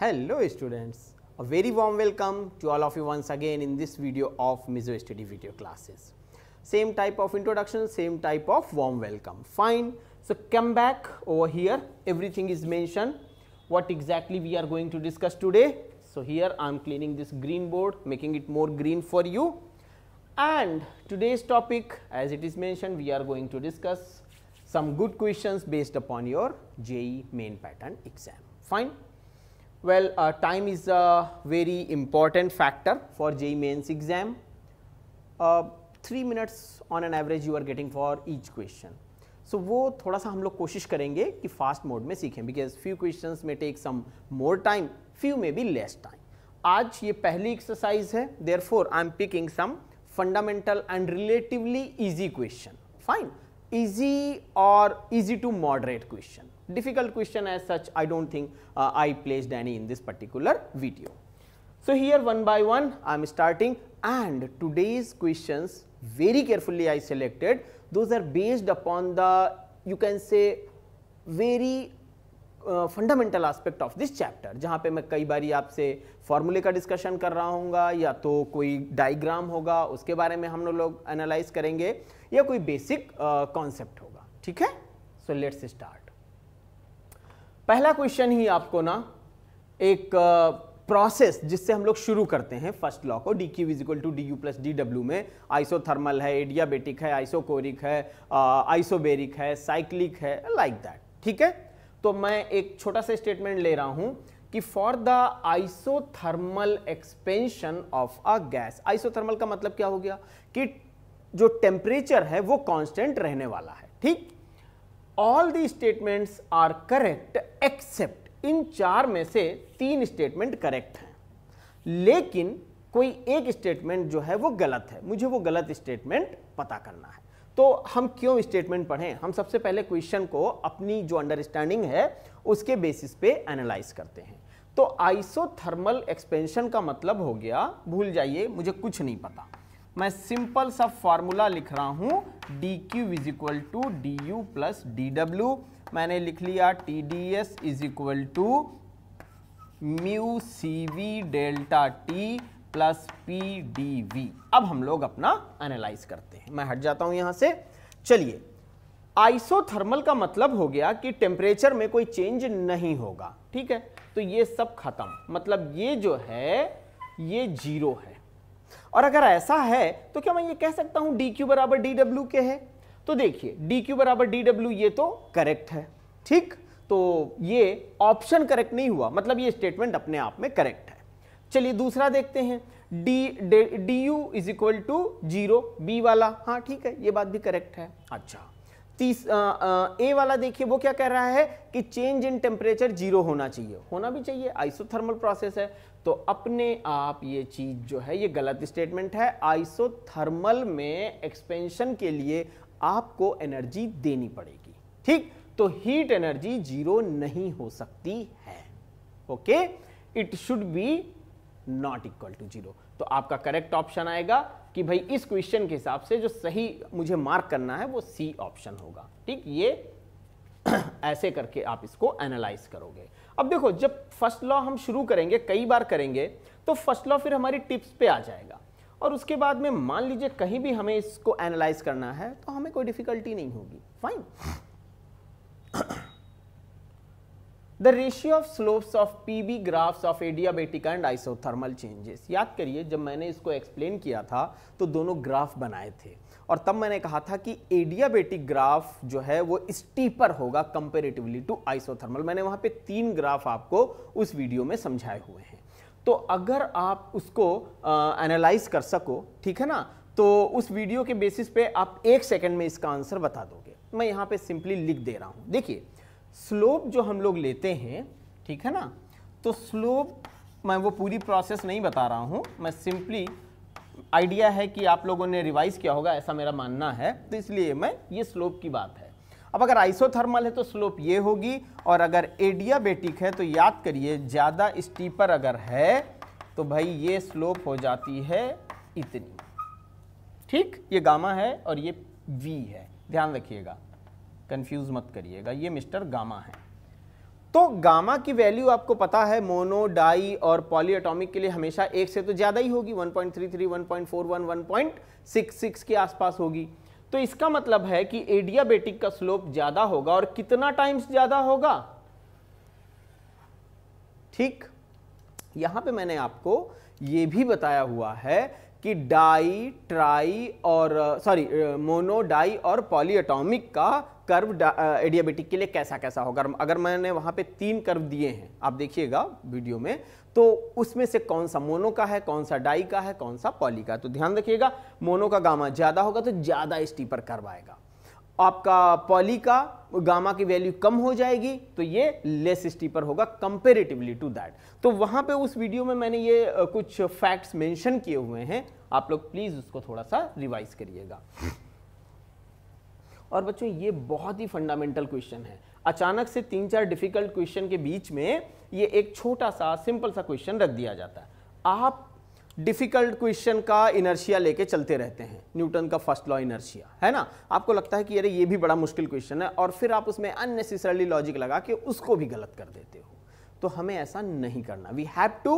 Hello students, a very warm welcome to all of you once again in this video of Mizo Study video classes. Same type of introduction, same type of warm welcome. Fine. So, come back over here, everything is mentioned, what exactly we are going to discuss today. So, here I am cleaning this green board, making it more green for you. And today's topic, as it is mentioned, we are going to discuss some good questions based upon your JE main pattern exam. Fine. Well, uh, time is a very important factor for JEE mains exam. Uh, three minutes on an average you are getting for each question. So, वो थोड़ा सा हम लोग कोशिश करेंगे कि fast mode में सीखें, because few questions may take some more time, few may be less time. आज ये पहली exercise है, therefore I am picking some fundamental and relatively easy question. Fine, easy or easy to moderate question. difficult question as such I don't think uh, I placed any in this particular video. So, here one by one I am starting and today's questions very carefully I selected those are based upon the you can say very fundamental aspect of this chapter जहाँ पे मैं कई बारी आपसे फॉर्मूले का discussion कर रहा हूँगा या तो कोई डायग्राम होगा उसके बारे में हम लोग एनालाइज करेंगे या कोई बेसिक कॉन्सेप्ट uh, होगा ठीक है सो लेट्स स्टार्ट पहला क्वेश्चन ही आपको ना एक प्रोसेस जिससे हम लोग शुरू करते हैं फर्स्ट लॉ को D Q is equal to D you plus D W में आइसोथर्मल है एडियाबेटिक है आइसोकोरिक है आइसोबेरिक है साइक्लिक है लाइक दैट ठीक है तो मैं एक छोटा सा स्टेटमेंट ले रहा हूं कि for the isothermal expansion of a gas isothermal का मतलब क्या हो गया कि जो टेम्परेचर है वो कॉन्स्टेंट रहने वाला है ठीक all the statements are correct except इन चार में से तीन स्टेटमेंट करेक्ट हैं लेकिन कोई एक स्टेटमेंट जो है वो गलत है मुझे वो गलत स्टेटमेंट पता करना है तो हम क्यों स्टेटमेंट पढ़ें हम सबसे पहले क्वेश्चन को अपनी जो अंडरस्टैंडिंग है उसके बेसिस पे एनालाइज करते हैं तो आइसोथर्मल एक्सपेंशन का मतलब हो गया भूल जाइए मुझे कुछ नहीं पता मैं सिंपल सा फॉर्मूला लिख रहा हूँ D Q is equal to D you plus D W मैंने लिख लिया T D S is equal to mu C we delta T plus P D V अब हम लोग अपना एनालाइज करते हैं मैं हट जाता हूँ यहाँ से चलिए आइसोथर्मल का मतलब हो गया कि टेम्परेचर में कोई चेंज नहीं होगा ठीक है तो ये सब खत्म मतलब ये जो है ये जीरो है और अगर ऐसा है तो क्या मैं ये कह सकता हूं डी क्यू बराबर डी डब्ल्यू के है तो देखिए डी क्यू बराबर डी डब्ल्यू ये तो करेक्ट है ठीक तो ये ऑप्शन करेक्ट नहीं हुआ मतलब ये स्टेटमेंट अपने आप में करेक्ट है चलिए दूसरा देखते हैं D D U is equal to zero B वाला हाँ ठीक है ये बात भी करेक्ट है अच्छा तीस आ, आ, ए वाला देखिए वो क्या कह रहा है कि चेंज इन टेम्परेचर जीरो होना चाहिए होना भी चाहिए आइसोथर्मल प्रोसेस है तो अपने आप ये चीज़ जो है ये गलत स्टेटमेंट है आइसोथर्मल में एक्सपेंशन के लिए आपको एनर्जी देनी पड़ेगी ठीक तो हीट एनर्जी जीरो नहीं हो सकती है okay it should be not equal to zero तो आपका करेक्ट ऑप्शन आएगा कि भाई इस क्वेश्चन के हिसाब से जो सही मुझे मार्क करना है वो सी ऑप्शन होगा ठीक ये ऐसे करके आप इसको एनालाइज करोगे अब देखो जब फर्स्ट लॉ हम शुरू करेंगे कई बार करेंगे तो फर्स्ट लॉ फिर हमारी टिप्स पे आ जाएगा और उसके बाद में मान लीजिए कहीं भी हमें इसको एनालाइज करना है तो हमें कोई डिफिकल्टी नहीं होगी fine the ratio of slopes of P V graphs of adiabatic and isothermal changes याद करिए जब मैंने इसको एक्सप्लेन किया था तो दोनों ग्राफ बनाए थे और तब मैंने कहा था कि एडियाबेटिक ग्राफ जो है वो स्टीपर होगा कंपेरेटिवली टू आइसोथर्मल मैंने वहाँ पे तीन ग्राफ आपको उस वीडियो में समझाए हुए हैं तो अगर आप उसको एनालाइज कर सको ठीक है ना तो उस वीडियो के बेसिस पे आप एक सेकंड में इसका आंसर बता दोगे मैं यहाँ पे सिंपली लिख दे रहा हूँ देखिए स्लोप जो हम लोग लेते हैं ठीक है ना तो स्लोप मैं वो पूरी प्रोसेस नहीं बता रहा हूँ मैं सिंपली आइडिया है कि आप लोगों ने रिवाइज किया होगा ऐसा मेरा मानना है तो इसलिए मैं ये स्लोप की बात है अब अगर आइसोथर्मल है तो स्लोप ये होगी और अगर एडियाबेटिक है तो याद करिए ज़्यादा स्टीपर अगर है तो भाई ये स्लोप हो जाती है इतनी ठीक ये गामा है और ये वी है ध्यान रखिएगा कंफ्यूज मत करिएगा ये मिस्टर गामा है तो गामा की वैल्यू आपको पता है मोनो डाई और पॉलीएटॉमिक के लिए हमेशा एक से तो ज़्यादा ही होगी 1.33, 1.41, 1.66 के आसपास होगी तो इसका मतलब है कि एडियाबेटिक का स्लोप ज़्यादा होगा और कितना टाइम्स ज़्यादा होगा ठीक यहां पे मैंने आपको यह भी बताया हुआ है कि डाई ट्राई और सॉरी मोनो डाई और पॉलीएटॉमिक का कर्व एडियाबेटिक के लिए कैसा कैसा होगा अगर मैंने वहाँ पे तीन कर्व दिए हैं आप देखिएगा वीडियो में तो उसमें से कौन सा मोनो का है कौन सा डाई का है कौन सा पॉली का है तो ध्यान रखिएगा मोनो का गामा ज़्यादा होगा तो ज़्यादा स्टीपर कर्व आएगा आपका पॉली का गामा की वैल्यू कम हो जाएगी तो ये लेस स्टीपर होगा कंपेरेटिवली टू दैट तो वहां पे उस वीडियो में मैंने ये कुछ फैक्ट्स मेंशन किए हुए हैं आप लोग प्लीज़ उसको थोड़ा सा रिवाइज करिएगा और बच्चों ये बहुत ही फंडामेंटल क्वेश्चन है अचानक से तीन चार डिफिकल्ट क्वेश्चन के बीच में ये एक छोटा सा सिंपल सा क्वेश्चन रख दिया जाता है आप डिफ़िकल्ट क्वेश्चन का इनर्शिया लेके चलते रहते हैं न्यूटन का फर्स्ट लॉ इनर्शिया है ना आपको लगता है कि अरे ये भी बड़ा मुश्किल क्वेश्चन है और फिर आप उसमें अननेसेसरली लॉजिक लगा के उसको भी गलत कर देते हो तो हमें ऐसा नहीं करना we have to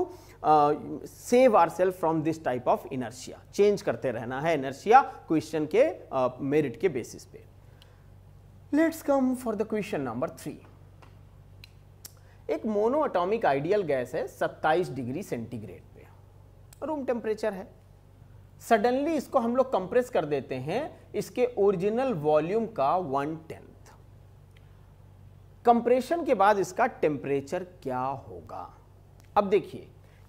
save our self from this type of inertia change करते रहना है इनर्शिया क्वेश्चन के मेरिट uh, के बेसिस पे let's come for the question number three एक मोनो आइडियल गैस है 27 डिग्री सेंटीग्रेड रूम टेम्परेचर है suddenly इसको हम लोग कंप्रेस कर देते हैं इसके ओरिजिनल वॉल्यूम का वन टेंथ कंप्रेशन के बाद इसका टेम्परेचर क्या होगा अब देखिए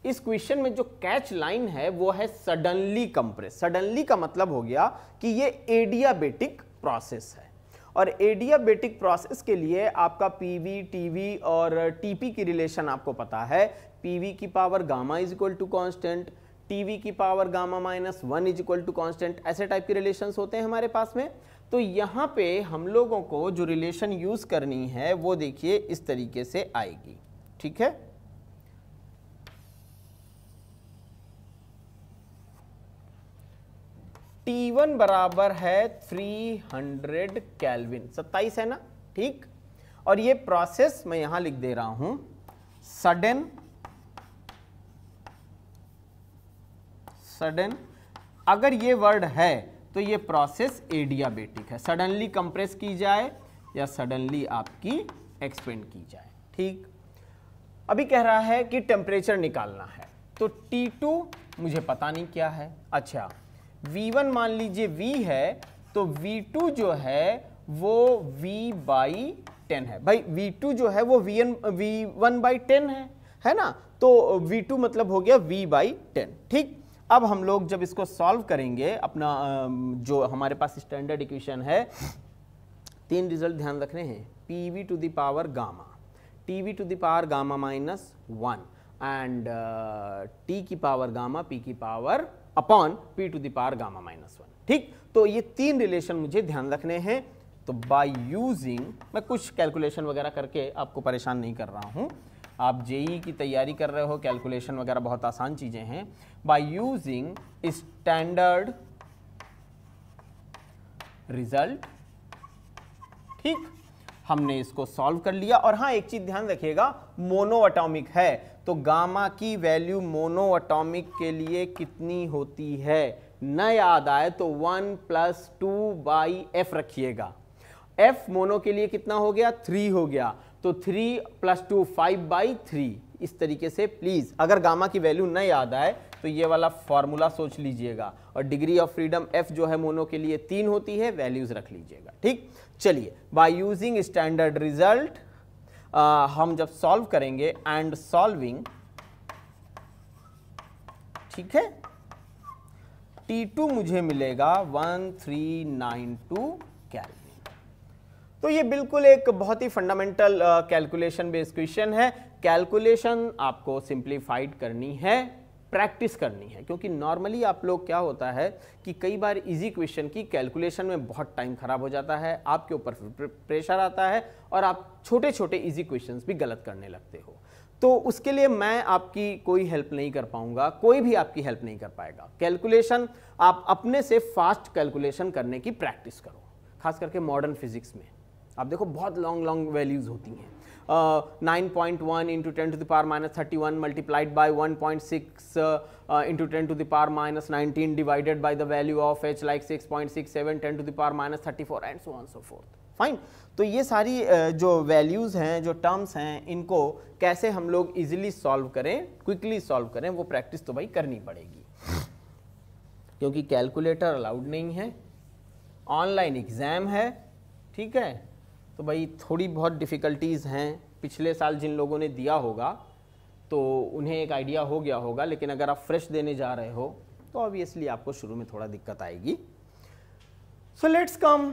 इस क्वेश्चन में जो कैच लाइन है वो है सडनली कंप्रेस सडनली का मतलब हो गया कि ये एडियाबेटिक प्रोसेस है और एडियाबेटिक प्रोसेस के लिए आपका पीवी टीवी और टीपी की रिलेशन आपको पता है पीवी की power gamma is equal to constant TV की power gamma minus one is equal to constant ऐसे टाइप के रिलेशन होते हैं हमारे पास में तो यहाँ पे हम लोगों को जो रिलेशन यूज करनी है वो देखिए इस तरीके से आएगी ठीक है T1 बराबर है 300 कैलविन सत्ताईस है ना ठीक और ये प्रोसेस मैं यहां लिख दे रहा हूं सडन सडन अगर ये वर्ड है तो ये प्रोसेस एडियाबेटिक है सडनली कंप्रेस की जाए या सडनली आपकी एक्सपेंड की जाए ठीक अभी कह रहा है कि टेम्परेचर निकालना है तो T2 मुझे पता नहीं क्या है अच्छा V1 मान लीजिए V है तो V2 जो है वो V बाई टेन है भाई V2 जो है वो Vn V1 बाई टेन है है ना तो V2 मतलब हो गया V बाई टेन ठीक अब हम लोग जब इसको सॉल्व करेंगे अपना जो हमारे पास स्टैंडर्ड इक्वेशन है तीन रिजल्ट ध्यान रखने हैं P V to the power gamma T V to the power gamma minus one and T की पावर गामा पी की power upon P to the power gamma minus one ठीक तो ये तीन रिलेशन मुझे ध्यान रखने हैं तो बाय यूजिंग मैं कुछ कैलकुलेशन वगैरह करके आपको परेशान नहीं कर रहा हूं आप जेई की तैयारी कर रहे हो कैलकुलेशन वगैरह बहुत आसान चीज़ें हैं बाय यूजिंग स्टैंडर्ड रिजल्ट ठीक हमने इसको सॉल्व कर लिया और हाँ एक चीज़ ध्यान रखिएगा मोनोअटॉमिक है तो गामा की वैल्यू मोनोअटोमिक के लिए कितनी होती है न याद आए तो one plus two by F रखिएगा एफ मोनो के लिए कितना हो गया थ्री हो गया तो three plus two five by three इस तरीके से प्लीज़ अगर गामा की वैल्यू न याद आए तो ये वाला फॉर्मूला सोच लीजिएगा और डिग्री ऑफ फ्रीडम एफ जो है मोनो के लिए तीन होती है वैल्यूज़ रख लीजिएगा ठीक चलिए बाई यूजिंग स्टैंडर्ड रिजल्ट हम जब सॉल्व करेंगे एंड सॉल्विंग ठीक है टी टू मुझे मिलेगा one three nine two cal तो ये बिल्कुल एक बहुत ही फंडामेंटल कैलकुलेशन बेस्ड क्वेश्चन है कैलकुलेशन आपको सिंप्लीफाइड करनी है प्रैक्टिस करनी है क्योंकि नॉर्मली आप लोग क्या होता है कि कई बार इजी क्वेश्चन की कैलकुलेशन में बहुत टाइम खराब हो जाता है आपके ऊपर प्रेशर आता है और आप छोटे छोटे इजी क्वेश्चंस भी गलत करने लगते हो तो उसके लिए मैं आपकी कोई हेल्प नहीं कर पाऊंगा कोई भी आपकी हेल्प नहीं कर पाएगा कैलकुलेशन आप अपने से फास्ट कैलकुलेशन करने की प्रैक्टिस करो खास करके मॉडर्न फिजिक्स में आप देखो बहुत लॉन्ग लॉन्ग वैल्यूज़ होती हैं nine point one into ten to the power minus thirty one multiplied by one point six into ten to the power minus nineteen divided by the value of H like six point six seven ten to the power minus thirty four and so on so forth fine तो ये सारी जो values हैं जो terms हैं इनको कैसे हम लोग इजिली सॉल्व करें क्विकली सॉल्व करें वो प्रैक्टिस तो भाई करनी पड़ेगी क्योंकि कैलकुलेटर अलाउड नहीं है ऑनलाइन एग्ज़ाम है ठीक है तो भाई थोड़ी बहुत डिफ़िकल्टीज़ हैं पिछले साल जिन लोगों ने दिया होगा तो उन्हें एक आइडिया हो गया होगा लेकिन अगर आप फ्रेश देने जा रहे हो तो ऑब्वियसली आपको शुरू में थोड़ा दिक्कत आएगी so let's come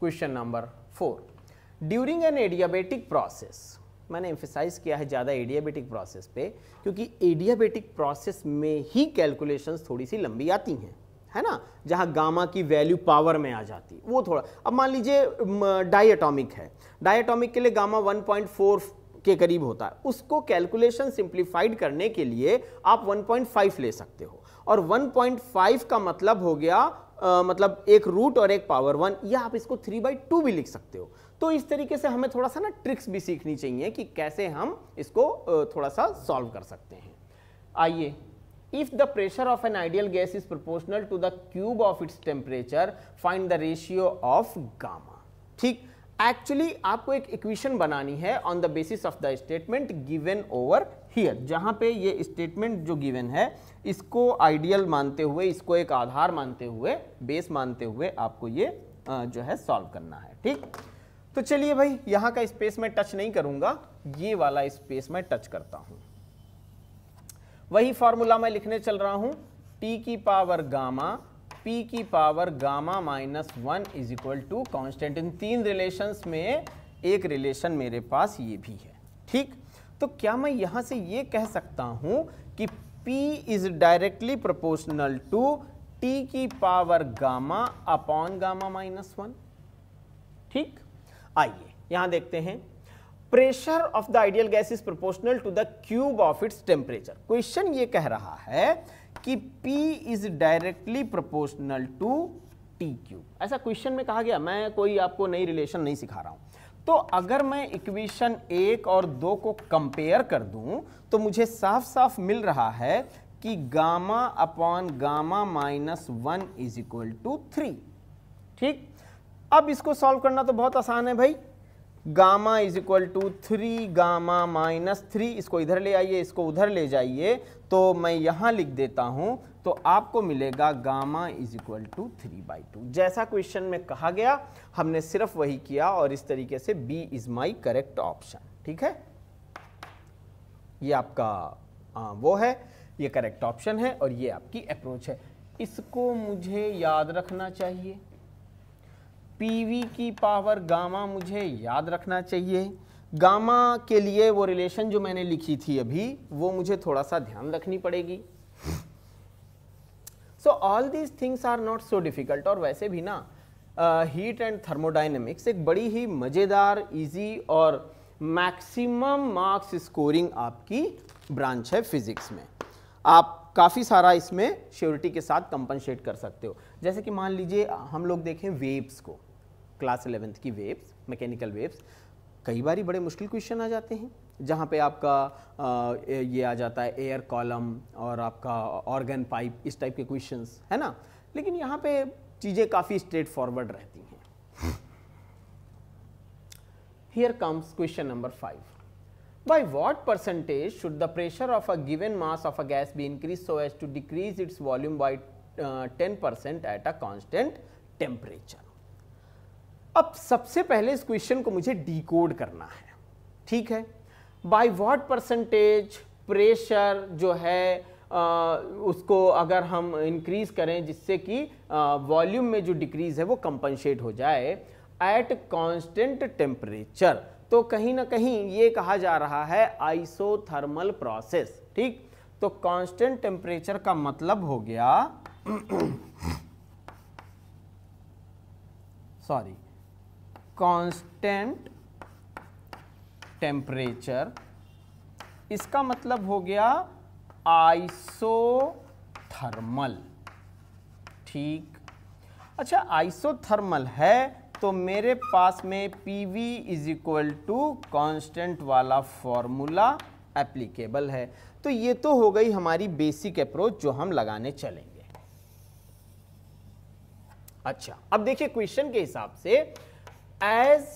question number four during an adiabatic process मैंने एम्फिसाइज किया है ज़्यादा एडियाबेटिक प्रोसेस पे क्योंकि एडियाबेटिक प्रोसेस में ही कैलकुलेशंस थोड़ी सी लंबी आती हैं है ना जहाँ गामा की वैल्यू पावर में आ जाती है वो थोड़ा अब मान लीजिए डाइएटॉमिक है डाइएटॉमिक के लिए गामा 1.4 के करीब होता है उसको कैलकुलेशन सिंप्लीफाइड करने के लिए आप 1.5 ले सकते हो और 1.5 का मतलब हो गया आ, मतलब एक रूट और एक पावर वन या आप इसको थ्री बाई टू भी लिख सकते हो तो इस तरीके से हमें थोड़ा सा ना ट्रिक्स भी सीखनी चाहिए कि कैसे हम इसको थोड़ा सा सॉल्व कर सकते हैं आइए if the pressure of an ideal gas is proportional to the cube of its temperature find the ratio of gamma ठीक एक्चुअली आपको एक इक्वेशन बनानी है on the basis of the statement given over here जहां पे ये statement जो given है इसको आइडियल मानते हुए इसको एक आधार मानते हुए बेस मानते हुए आपको ये जो है सॉल्व करना है ठीक तो चलिए भाई यहां का स्पेस में टच नहीं करूंगा ये वाला स्पेस में टच करता हूं वही फॉर्मूला मैं लिखने चल रहा हूं टी की पावर गामा पी की power gamma minus one is equal to constant इन तीन रिलेशन में एक रिलेशन मेरे पास ये भी है ठीक तो क्या मैं यहां से ये कह सकता हूं कि P is directly proportional to T की power gamma upon gamma minus one ठीक आइए यहां देखते हैं pressure of the ideal gas is proportional to the cube of its temperature question ये कह रहा है कि P is directly proportional to T cube ऐसा क्वेश्चन में कहा गया मैं कोई आपको नई रिलेशन नहीं सिखा रहा हूं तो अगर मैं इक्वेशन एक और दो को कंपेयर कर दूं तो मुझे साफ साफ मिल रहा है कि gamma upon gamma minus one is equal to three ठीक अब इसको सॉल्व करना तो बहुत आसान है भाई gamma is equal to three gamma minus three इसको इधर ले आइए इसको उधर ले जाइए तो मैं यहाँ लिख देता हूँ तो आपको मिलेगा gamma is equal to three by two जैसा क्वेश्चन में कहा गया हमने सिर्फ वही किया और इस तरीके से B is my correct option ठीक है ये आपका आ, वो है ये करेक्ट ऑप्शन है और ये आपकी अप्रोच है इसको मुझे याद रखना चाहिए पी वी की पावर गामा मुझे याद रखना चाहिए गामा के लिए वो रिलेशन जो मैंने लिखी थी अभी वो मुझे थोड़ा सा ध्यान रखनी पड़ेगी so all these things are not so difficult और वैसे भी ना हीट एंड थर्मोडाइनमिक्स एक बड़ी ही मज़ेदार इजी और मैक्सिमम मार्क्स स्कोरिंग आपकी ब्रांच है फिज़िक्स में आप काफ़ी सारा इसमें श्योरिटी के साथ कंपनसेट कर सकते हो जैसे कि मान लीजिए हम लोग देखें वेव्स को क्लास एलेवेंथ की वेव्स मैकेनिकल वेव्स कई बार बड़े मुश्किल क्वेश्चन आ जाते हैं जहाँ पे आपका आ, ये आ जाता है एयर कॉलम और आपका ऑर्गन पाइप इस टाइप के क्वेश्चन है ना लेकिन यहाँ पे चीज़ें काफ़ी स्ट्रेट फॉरवर्ड रहती हैं here comes question number five by what percentage should the pressure of a given mass of a gas be increase so as to decrease its volume by ten percent at a constant temperature अब सबसे पहले इस question को मुझे decode करना है ठीक है बाय व्हाट परसेंटेज प्रेशर जो है आ, उसको अगर हम इंक्रीज करें जिससे कि वॉल्यूम में जो डिक्रीज है वो कंपनसेट हो जाए एट कांस्टेंट टेम्परेचर तो कहीं ना कहीं ये कहा जा रहा है आइसोथर्मल प्रोसेस ठीक तो कांस्टेंट टेम्परेचर का मतलब हो गया सॉरी कांस्टेंट टेम्परेचर इसका मतलब हो गया आइसोथर्मल ठीक अच्छा आइसोथर्मल है तो मेरे पास में P V is equal to constant वाला फॉर्मूला एप्लीकेबल है तो ये तो हो गई हमारी बेसिक अप्रोच जो हम लगाने चलेंगे अच्छा अब देखिए क्वेश्चन के हिसाब से as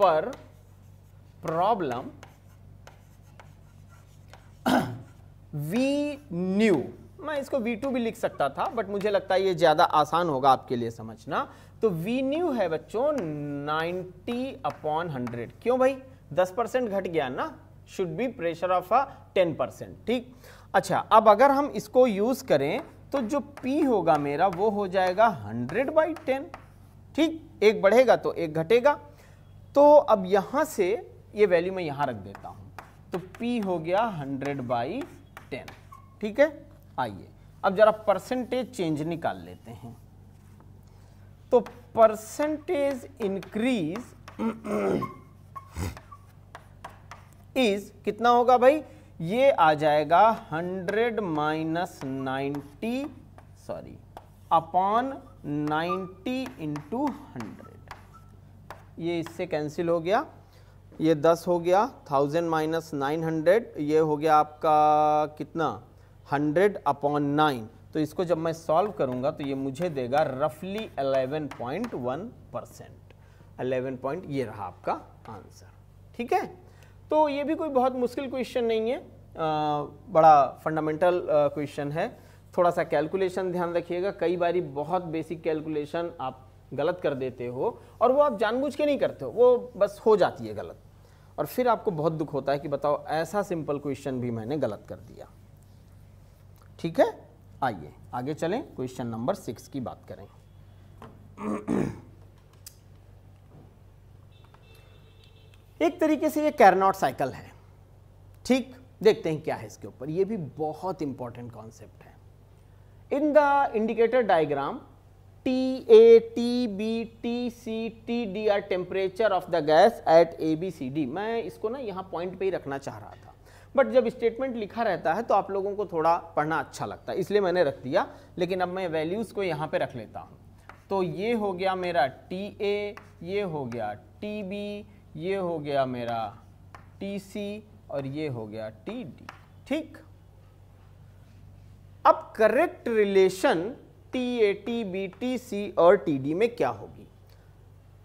per problem V new मैं इसको V2 भी लिख सकता था बट मुझे लगता है ये ज़्यादा आसान होगा आपके लिए समझना तो V न्यू है बच्चों 90 अपॉन हंड्रेड क्यों भाई 10 परसेंट घट गया ना should be pressure of a 10 percent ठीक अच्छा अब अगर हम इसको यूज़ करें तो जो P होगा मेरा वो हो जाएगा 100 बाई टेन ठीक एक बढ़ेगा तो एक घटेगा तो अब यहां से ये वैल्यू मैं यहां रख देता हूं तो P हो गया 100 बाई टेन ठीक है आइए अब जरा परसेंटेज चेंज निकाल लेते हैं तो परसेंटेज इंक्रीज इज कितना होगा भाई ये आ जाएगा 100 minus ninety sorry upon 90 into hundred ये इससे कैंसिल हो गया ये 10 हो गया 1000 माइनस नाइन ये हो गया आपका कितना 100 अपॉन नाइन तो इसको जब मैं सॉल्व करूंगा तो ये मुझे देगा रफली 11.1 परसेंट अलेवन पॉइंट ये रहा आपका आंसर ठीक है तो ये भी कोई बहुत मुश्किल क्वेश्चन नहीं है आ, बड़ा फंडामेंटल क्वेश्चन है थोड़ा सा कैलकुलेशन ध्यान रखिएगा कई बारी बहुत बेसिक कैलकुलेशन आप गलत कर देते हो और वो आप जानबूझ के नहीं करते हो वो बस हो जाती है गलत और फिर आपको बहुत दुख होता है कि बताओ ऐसा सिंपल क्वेश्चन भी मैंने गलत कर दिया ठीक है आइए आगे चलें क्वेश्चन नंबर सिक्स की बात करें एक तरीके से ये कैरनॉट साइकिल है ठीक देखते हैं क्या है इसके ऊपर ये भी बहुत इंपॉर्टेंट कॉन्सेप्ट है in the indicator diagram T A T B T C T D are temperature of the gas at A B C D मैं इसको ना यहाँ पॉइंट पे ही रखना चाह रहा था बट जब स्टेटमेंट लिखा रहता है तो आप लोगों को थोड़ा पढ़ना अच्छा लगता है इसलिए मैंने रख दिया लेकिन अब मैं वैल्यूज़ को यहाँ पे रख लेता हूँ तो ये हो गया मेरा टी ए ये हो गया टी बी ये हो गया मेरा टी सी और ये हो गया टी डी ठीक अब correct relation T A T B T C और टी डी में क्या होगी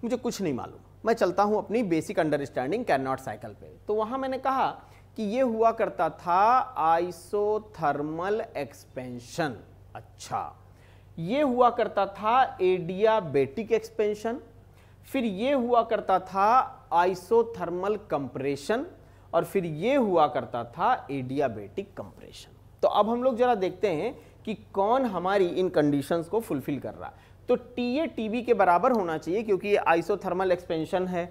मुझे कुछ नहीं मालूम मैं चलता हूँ अपनी basic understanding Carnot cycle पे तो वहाँ मैंने कहा कि ये हुआ करता था आइसोथर्मल एक्सपेंशन अच्छा ये हुआ करता था एडियाबेटिक एक्सपेंशन फिर ये हुआ करता था आइसोथर्मल कंप्रेशन और फिर ये हुआ करता था एडियाबेटिक कंप्रेशन तो अब हम लोग जरा देखते हैं कि कौन हमारी इन कंडीशंस को फुलफिल कर रहा तो टी ए टी बी के बराबर होना चाहिए क्योंकि ये आइसोथर्मल एक्सपेंशन है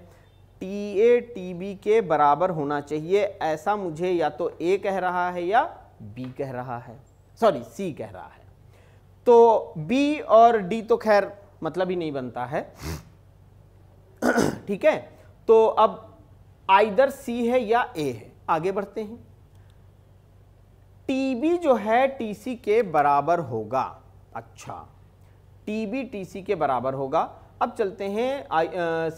टी ए टी बी के बराबर होना चाहिए ऐसा मुझे या तो ए कह रहा है या बी कह रहा है सॉरी सी कह रहा है तो बी और डी तो खैर मतलब ही नहीं बनता है ठीक है तो अब आइदर सी है या ए है आगे बढ़ते हैं बी जो है सी के बराबर होगा अच्छा टी टी सी के बराबर होगा अब चलते हैं आई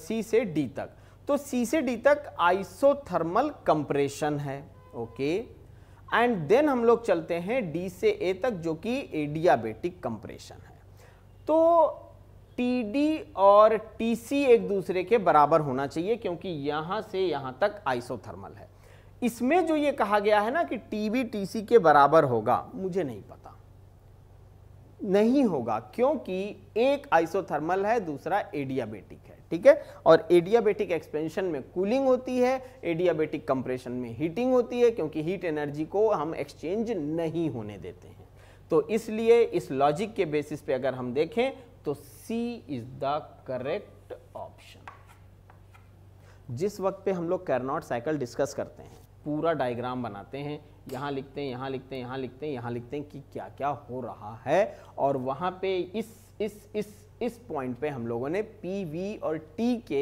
सी से डी तक तो सी से डी तक आइसोथर्मल कंप्रेशन है ओके एंड देन हम लोग चलते हैं डी से ए तक जो कि एडियाबेटिक कंप्रेशन है तो टीडी और टीसी एक दूसरे के बराबर होना चाहिए क्योंकि यहाँ से यहाँ तक आइसोथर्मल है इसमें जो ये कहा गया है ना कि टी सी के बराबर होगा मुझे नहीं पता नहीं होगा क्योंकि एक आइसोथर्मल है दूसरा एडियाबेटिक है ठीक है और एडियाबेटिक एक्सपेंशन में कूलिंग होती है एडियाबेटिक कंप्रेशन में हीटिंग होती है क्योंकि हीट एनर्जी को हम एक्सचेंज नहीं होने देते हैं तो इसलिए इस लॉजिक के बेसिस पे अगर हम देखें तो C is the correct option जिस वक्त पे हम लोग कैरनॉट साइकिल डिस्कस करते हैं पूरा डायग्राम बनाते हैं यहाँ लिखते हैं यहाँ लिखते हैं यहाँ लिखते हैं यहाँ लिखते हैं कि क्या क्या हो रहा है और वहाँ पे इस इस इस इस पॉइंट पे हम लोगों ने पी वी और टी के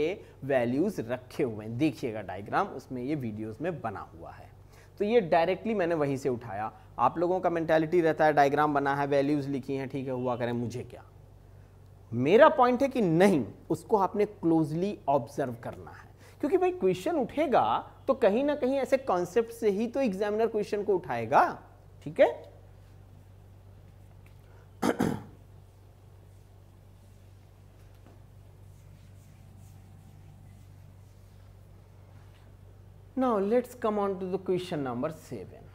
वैल्यूज़ रखे हुए हैं देखिएगा डायग्राम उसमें ये वीडियोज़ में बना हुआ है तो ये डायरेक्टली मैंने वहीं से उठाया आप लोगों का मैंटेलिटी रहता है डायग्राम बना है वैल्यूज़ लिखी हैं ठीक है हुआ करें मुझे क्या मेरा पॉइंट है कि नहीं उसको आपने क्लोजली ऑब्जर्व करना है क्योंकि भाई क्वेश्चन उठेगा तो कहीं ना कहीं ऐसे कॉन्सेप्ट से ही तो एग्जामिनर क्वेश्चन को उठाएगा ठीक है now let's come on to the question number seven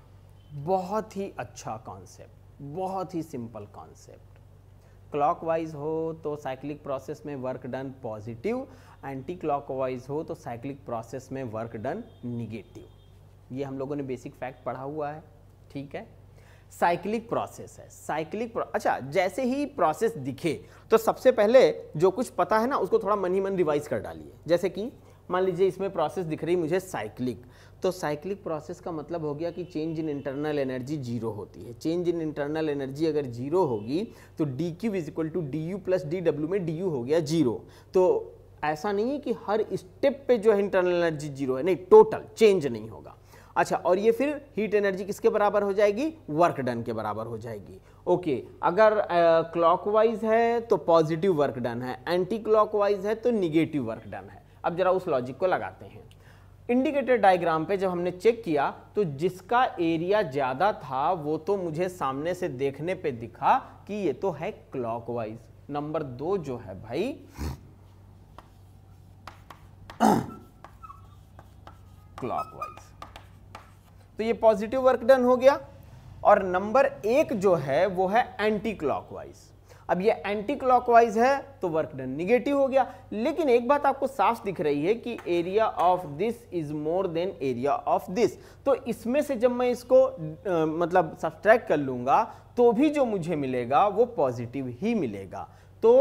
बहुत ही अच्छा कॉन्सेप्ट बहुत ही सिंपल कॉन्सेप्ट क्लॉकवाइज हो तो साइक्लिक प्रोसेस में work done positive anti clockwise हो तो साइक्लिक प्रोसेस में वर्क डन निगेटिव ये हम लोगों ने बेसिक फैक्ट पढ़ा हुआ है ठीक है साइक्लिक प्रोसेस है साइक्लिक अच्छा जैसे ही प्रोसेस दिखे तो सबसे पहले जो कुछ पता है ना उसको थोड़ा मन ही मन रिवाइज कर डालिए जैसे कि मान लीजिए इसमें प्रोसेस दिख रही मुझे साइक्लिक तो साइक्लिक प्रोसेस का मतलब हो गया कि change in internal energy zero होती है चेंज इन इंटरनल एनर्जी अगर जीरो होगी तो d Q is equal to D you plus D W में डी यू हो गया जीरो तो ऐसा नहीं है कि हर स्टेप पे जो है इंटरनल एनर्जी जीरो है नहीं टोटल चेंज नहीं होगा अच्छा और ये फिर हीट एनर्जी किसके बराबर हो जाएगी वर्क डन के बराबर हो जाएगी ओके okay, अगर क्लॉकवाइज uh, है तो पॉजिटिव वर्क डन है एंटी क्लॉकवाइज है तो निगेटिव वर्क डन है अब जरा उस लॉजिक को लगाते हैं इंडिकेटर डायग्राम पे जब हमने चेक किया तो जिसका एरिया ज़्यादा था वो तो मुझे सामने से देखने पे दिखा कि ये तो है क्लॉकवाइज नंबर दो जो है भाई क्लॉकवाइज तो ये पॉजिटिव वर्क डन हो गया और नंबर एक जो है वो है एंटी क्लॉकवाइज अब ये एंटी क्लॉकवाइज है तो वर्क डन निगेटिव हो गया लेकिन एक बात आपको साफ दिख रही है कि area of this is more than area of this तो इसमें से जब मैं इसको आ, मतलब सब्ट्रैक्ट कर लूंगा तो भी जो मुझे मिलेगा वो पॉजिटिव ही मिलेगा तो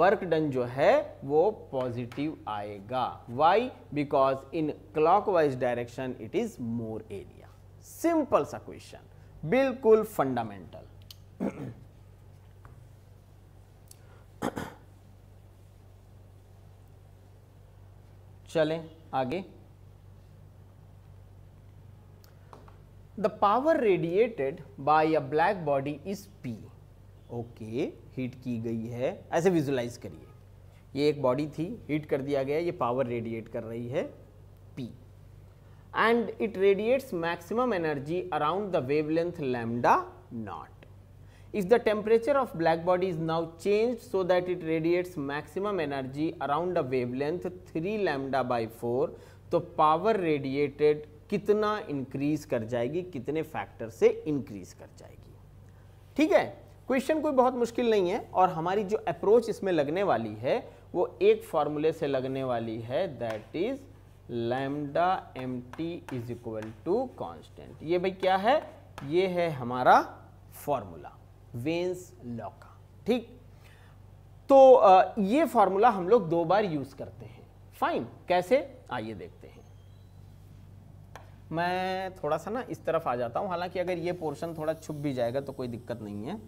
वर्क डन जो है वो पॉजिटिव आएगा why because in clockwise direction it is more area simple सा क्वेश्चन बिल्कुल फंडामेंटल चलें आगे the power radiated by a black body is p okay heat की गई है ऐसे विजुलाइज करिए ये एक बॉडी थी हीट कर दिया गया ये पावर रेडिएट कर रही है p and it radiates maximum energy around the wavelength lambda naught If the temperature of black body is now changed so that it radiates maximum energy around a wavelength 3 lambda by 4, तो power radiated कितना increase कर जाएगी कितने factor से increase कर जाएगी ठीक है क्वेश्चन कोई बहुत मुश्किल नहीं है और हमारी जो अप्रोच इसमें लगने वाली है वो एक फॉर्मूले से लगने वाली है that is lambda m t is equal to constant ये भाई क्या है ये है हमारा फॉर्मूला वेंस लॉ का ठीक तो ये फॉर्मूला हम लोग दो बार यूज करते हैं फाइन कैसे आइए देखते हैं मैं थोड़ा सा ना इस तरफ आ जाता हूं हालांकि अगर ये पोर्शन थोड़ा छुप भी जाएगा तो कोई दिक्कत नहीं है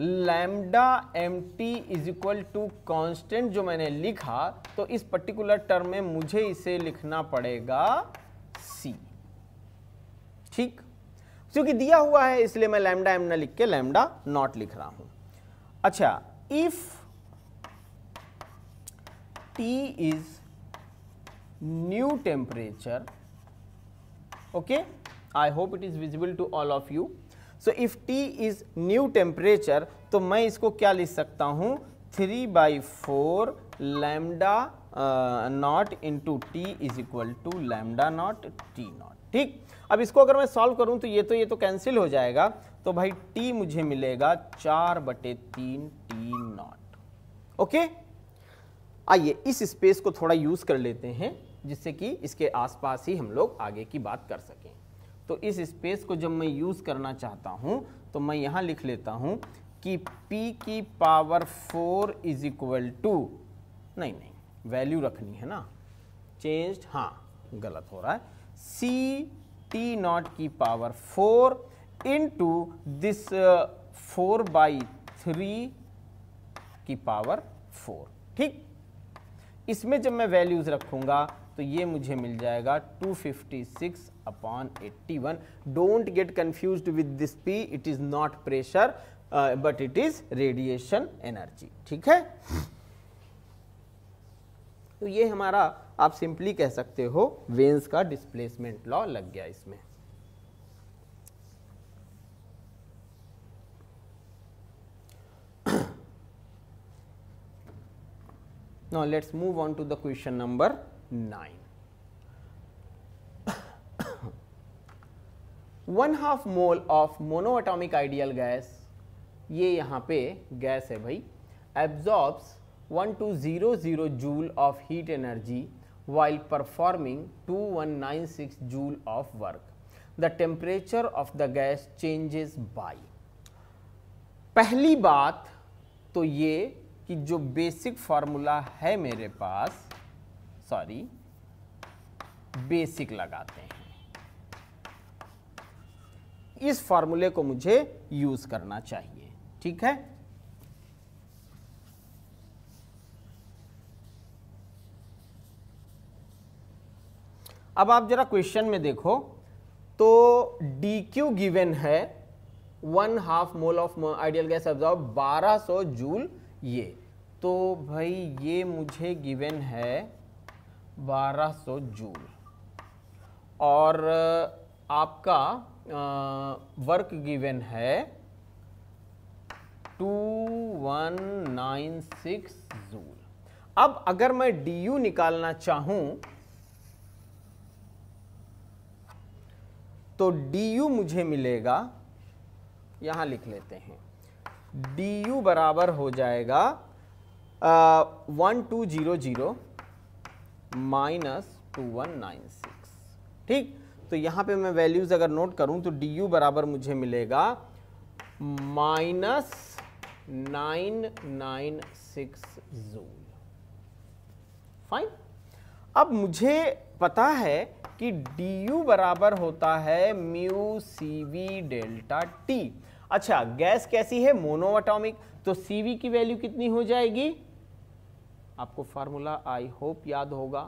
lambda m t is equal to constant जो मैंने लिखा तो इस पर्टिकुलर टर्म में मुझे इसे लिखना पड़ेगा सी ठीक क्योंकि दिया हुआ है इसलिए मैं लैमडा एम न लिख के लैमडा नॉट लिख रहा हूं अच्छा if t is new temperature okay I hope it is visible to all of you so if t is new temperature तो मैं इसको क्या लिख सकता हूं three by four lambda naught into t is equal to lambda naught t naught ठीक अब इसको अगर मैं सॉल्व करूं तो ये तो ये तो कैंसिल हो जाएगा तो भाई टी मुझे मिलेगा चार बटे तीन टी नॉट ओके आइए इस स्पेस को थोड़ा यूज कर लेते हैं जिससे कि इसके आसपास ही हम लोग आगे की बात कर सकें तो इस स्पेस को जब मैं यूज करना चाहता हूं तो मैं यहां लिख लेता हूं कि p की power four is equal to नहीं नहीं वैल्यू रखनी है ना चेंज हाँ गलत हो रहा है सी टी नॉट की power four to this four by three की पावर फोर ठीक इसमें जब मैं वैल्यूज़ रखूंगा तो ये मुझे मिल जाएगा 256 fifty six upon eighty one don't get confuse with this p it is not pressure but it is radiation energy ठीक है तो ये हमारा आप सिंपली कह सकते हो वेन्स का डिस्प्लेसमेंट लॉ लग गया इसमें now let's move on to the question number nine one half mole of monoatomic ideal gas ये यहां पे गैस है भाई absorbs one two zero zero joule of heat energy while performing 2196 joule of work. The temperature of the gas changes by पहली बात तो ये कि जो बेसिक फार्मूला है मेरे पास सॉरी बेसिक लगाते हैं इस फार्मूले को मुझे यूज करना चाहिए ठीक है अब आप जरा क्वेश्चन में देखो तो डी क्यू गिवेन है one half mole of ideal gas absorb 1200 joule ये तो भाई ये मुझे गिवेन है 1200 जूल और आपका वर्क गिवेन है 2196 जूल अब अगर मैं डी यू निकालना चाहूँ तो डी यू मुझे मिलेगा यहां लिख लेते हैं डी यू बराबर हो जाएगा one two zero zero minus two one nine six ठीक तो यहां पे मैं वैल्यूज़ अगर नोट करूं तो डी यू बराबर मुझे मिलेगा minus nine nine six joule fine अब मुझे पता है कि डी यू बराबर होता है mu C we delta t अच्छा गैस कैसी है मोनोअटोमिक तो सी वी की वैल्यू कितनी हो जाएगी आपको फार्मूला आई होप याद होगा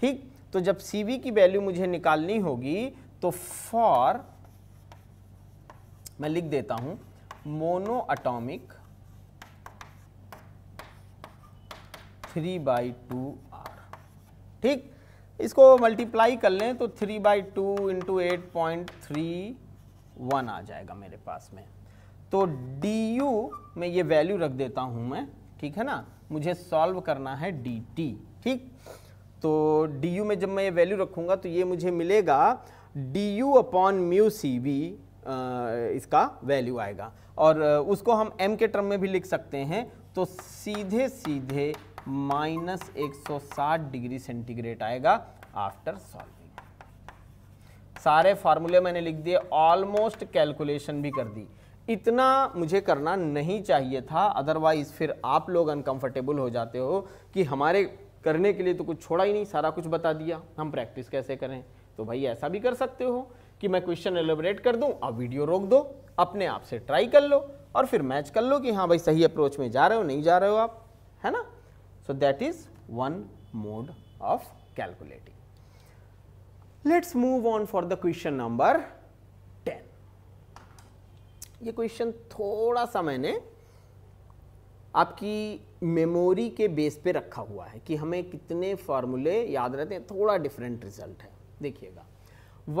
ठीक तो जब सी वी की वैल्यू मुझे निकालनी होगी तो फॉर मैं लिख देता हूं monoatomic three by two r ठीक इसको मल्टीप्लाई कर लें तो three by two into eight point three one आ जाएगा मेरे पास में तो डी यू में ये वैल्यू रख देता हूँ मैं ठीक है ना मुझे सॉल्व करना है डी टी ठीक तो डी यू में जब मैं ये वैल्यू रखूँगा तो ये मुझे मिलेगा डी यू अपॉन म्यू सी वी इसका वैल्यू आएगा और उसको हम एम के टर्म में भी लिख सकते हैं तो सीधे सीधे माइनस एक डिग्री सेंटीग्रेड आएगा आफ्टर सॉल्विंग सारे फार्मूले मैंने लिख दिए ऑलमोस्ट कैलकुलेशन भी कर दी इतना मुझे करना नहीं चाहिए था अदरवाइज फिर आप लोग अनकंफर्टेबल हो जाते हो कि हमारे करने के लिए तो कुछ छोड़ा ही नहीं सारा कुछ बता दिया हम प्रैक्टिस कैसे करें तो भाई ऐसा भी कर सकते हो कि मैं क्वेश्चन एलोबरेट कर दूं अब वीडियो रोक दो अपने आप से ट्राई कर लो और फिर मैच कर लो कि हाँ भाई सही अप्रोच में जा रहे हो नहीं जा रहे हो आप है ना So, that is one mode of calculating. Let us move on for the question number 10. ये क्वेश्चन थोड़ा सा मैंने आपकी मेमोरी के बेस पे रखा हुआ है कि हमें कितने फॉर्मूले याद रहते हैं थोड़ा डिफरेंट रिजल्ट है देखिएगा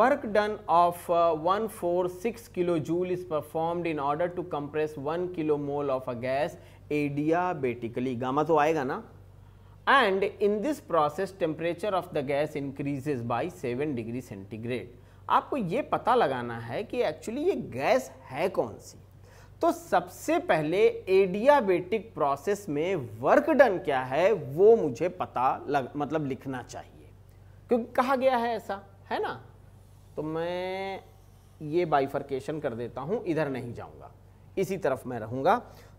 work done of one four six kilo joule is performed in order to compress one kilo mole of a gas adiabatically gamma तो आएगा ना and in this process temperature of the gas increases by 7 degree centigrade. आपको ये पता लगाना है कि actually ये गैस है कौन सी तो सबसे पहले एडियाबेटिक प्रोसेस में वर्क डन क्या है वो मुझे पता लग मतलब लिखना चाहिए क्योंकि कहा गया है ऐसा है ना तो मैं ये बाइफर्केशन कर देता हूँ इधर नहीं जाऊँगा इसी तरफ मैं रहूँगा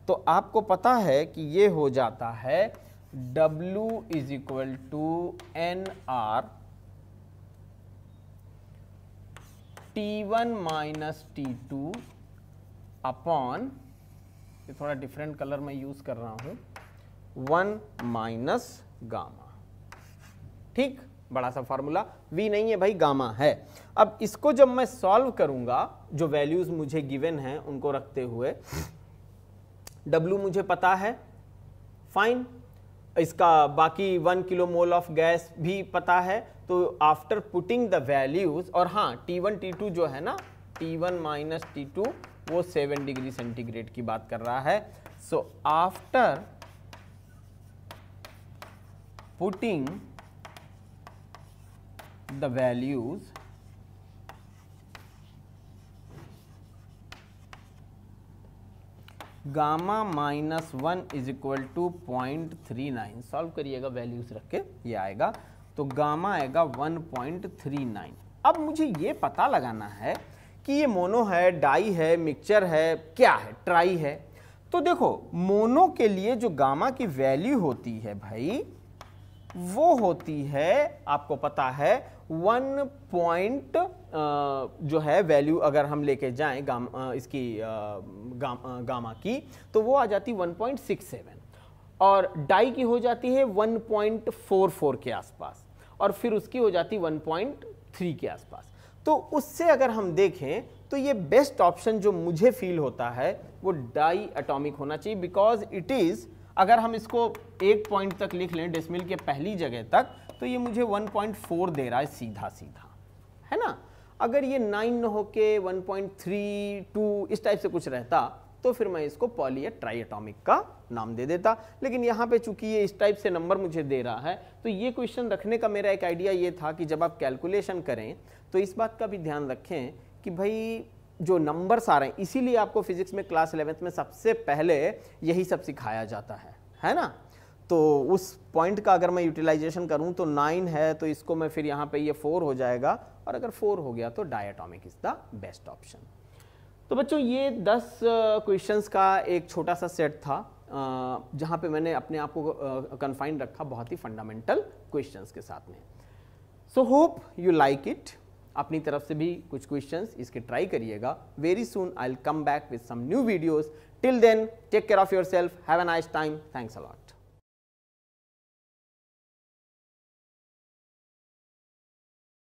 तो आपको पता है कि ये हो जाता है W is equal to n r t one minus t two upon ये थोड़ा डिफरेंट कलर मैं यूज कर रहा हूं वन माइनस गामा ठीक बड़ा सा फॉर्मूला v नहीं है भाई गामा है अब इसको जब मैं सॉल्व करूंगा जो वैल्यूज मुझे गिवन हैं उनको रखते हुए w मुझे पता है फाइन इसका बाकी one kilo mole of gas भी पता है तो आफ्टर पुटिंग द वैल्यूज और हाँ टी वन टी टू जो है ना t one minus t two वो सेवन डिग्री सेंटीग्रेड की बात कर रहा है so after putting the values gamma minus one is equal to point three nine solve करिएगा वैल्यूज रख के ये आएगा तो गामा आएगा वन पॉइंट थ्री नाइन अब मुझे ये पता लगाना है कि ये मोनो है डाई है मिक्सचर है क्या है ट्राई है तो देखो मोनो के लिए जो गामा की वैल्यू होती है भाई वो होती है आपको पता है वन पॉइंट जो है वैल्यू अगर हम लेके जाएं गाम इसकी गाम, गामा की तो वो आ जाती वन पॉइंट सिक्स सेवन और डाई की हो जाती है वन पॉइंट फोर फोर के आसपास और फिर उसकी हो जाती वन पॉइंट थ्री के आसपास तो उससे अगर हम देखें तो ये बेस्ट ऑप्शन जो मुझे फील होता है वो डाई एटॉमिक होना चाहिए बिकॉज इट इज़ अगर हम इसको एक पॉइंट तक लिख लें डेसिमल के पहली जगह तक तो ये मुझे 1.4 दे रहा है सीधा सीधा है ना अगर ये 9 न हो के 1.32 इस टाइप से कुछ रहता तो फिर मैं इसको पॉली या ट्राई एटॉमिक का नाम दे देता लेकिन यहाँ पे चूंकि ये इस टाइप से नंबर मुझे दे रहा है तो ये क्वेश्चन रखने का मेरा एक आइडिया ये था कि जब आप कैलकुलेशन करें तो इस बात का भी ध्यान रखें कि भाई जो नंबर्स आ रहे हैं इसीलिए आपको फिजिक्स में क्लास इलेवेंथ में सबसे पहले यही सब सिखाया जाता है है ना तो उस पॉइंट का अगर मैं यूटिलाइजेशन करूं तो नाइन है तो इसको मैं फिर यहाँ पे ये फोर हो जाएगा और अगर फोर हो गया तो diatomic is the best option तो बच्चों ये दस क्वेश्चंस का एक छोटा सा सेट था जहाँ पे मैंने अपने आप को कन्फाइंड रखा बहुत ही फंडामेंटल क्वेश्चंस के साथ में so hope you like it अपनी तरफ से भी कुछ क्वेश्चंस इसके ट्राई करिएगा very soon I will come back with some new videos till then take care of yourself have an nice time thanks allot